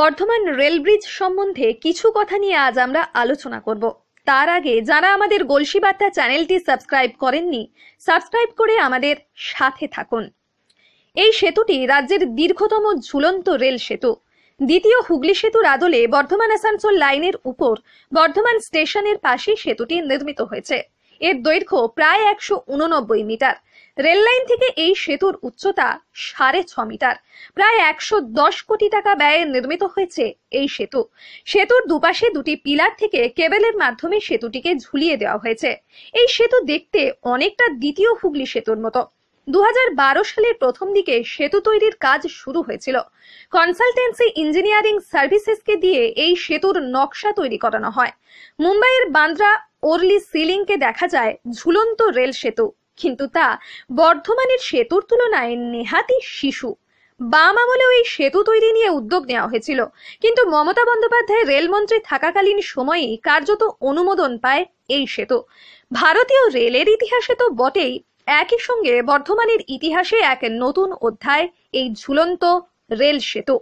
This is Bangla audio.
বর্ধমান রেলব্রিজ সম্বন্ধে কিছু কথা নিয়ে আজ আমরা আলোচনা করব তার আগে যারা আমাদের গলসি বার্তা চ্যানেলটি সাবস্ক্রাইব করেননি সাবস্ক্রাইব করে আমাদের সাথে থাকুন এই সেতুটি রাজ্যের দীর্ঘতম ঝুলন্ত রেল সেতু দ্বিতীয় হুগলি সেতুর আদলে বর্ধমান আসানসোল লাইনের উপর বর্ধমান স্টেশনের পাশে সেতুটি নির্মিত হয়েছে এর দৈর্ঘ্য প্রায় একশো মিটার রেল লাইন থেকে এই সেতুর উচ্চতা সাড়ে ছ মিটার প্রায় একশো দশ কোটি টাকা ব্যয়ে নির্মিত হয়েছে এই সেতু সেতুর দুপাশে দুটি পিলার থেকে কেবেলের মাধ্যমে সেতুটিকে ঝুলিয়ে দেওয়া হয়েছে এই সেতু দেখতে অনেকটা দ্বিতীয় হুগলি সেতুর মতো দু সালের প্রথম দিকে সেতু তৈরির কাজ শুরু হয়েছিল কনসালটেন্সি ইঞ্জিনিয়ারিং সার্ভিসেসকে দিয়ে এই সেতুর নকশা তৈরি করানো হয় মুম্বাইয়ের বান্দ্রা ওরলি সিলিংকে দেখা যায় ঝুলন্ত রেল সেতু কিন্তু তা বর্ধমানের সেতুর তুলনায় নেহাতি শিশু বাম আমলে ওই সেতু তৈরি নিয়ে উদ্যোগ নেওয়া হয়েছিল কিন্তু মমতা বন্দ্যোপাধ্যায় রেলমন্ত্রী থাকাকালীন সময়েই কার্যত অনুমোদন পায় এই সেতু ভারতীয় রেলের ইতিহাসে তো বটেই একই সঙ্গে বর্ধমানের ইতিহাসে এক নতুন অধ্যায় এই ঝুলন্ত রেল সেতু